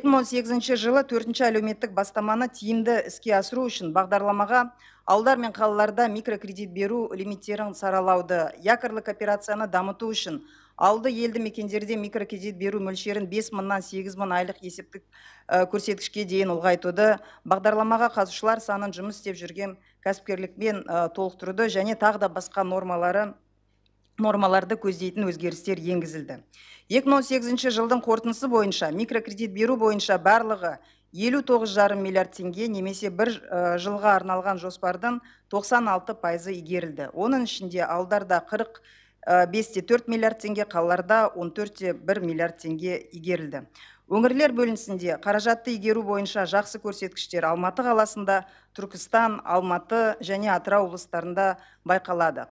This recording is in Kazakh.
2018 жылы төртінші әлеуметтік бастаманы тиімді іске асыру үшін бағдарламаға ауылдар мен қалаларда микрокредит беру лимиттерін саралауды якорлы кооперацияны дамыту үшін ауылды елді мекендерде микрокредит беру мөлшерін бес мыңнан сегіз мың айлық есептік э, көрсеткішке дейін ұлғайтуды бағдарламаға қатысушылар санын жұмыс істеп жүрген кәсіпкерлікпен э, толықтыруды және тағы да басқа нормалары нормаларды көздейтін өзгерістер енгізілді 2018 жылдың қорытындысы бойынша микрокредит беру бойынша барлығы 59,5 миллиард теңге немесе бір жылға арналған жоспардың 96 пайызы игерілді оның ішінде ауылдарда 45,4 миллиард теңге қалаларда 14,1 миллиард теңге игерілді өңірлер бөлінісінде қаражатты игеру бойынша жақсы көрсеткіштер алматы қаласында түркістан алматы және атырау облыстарында байқалады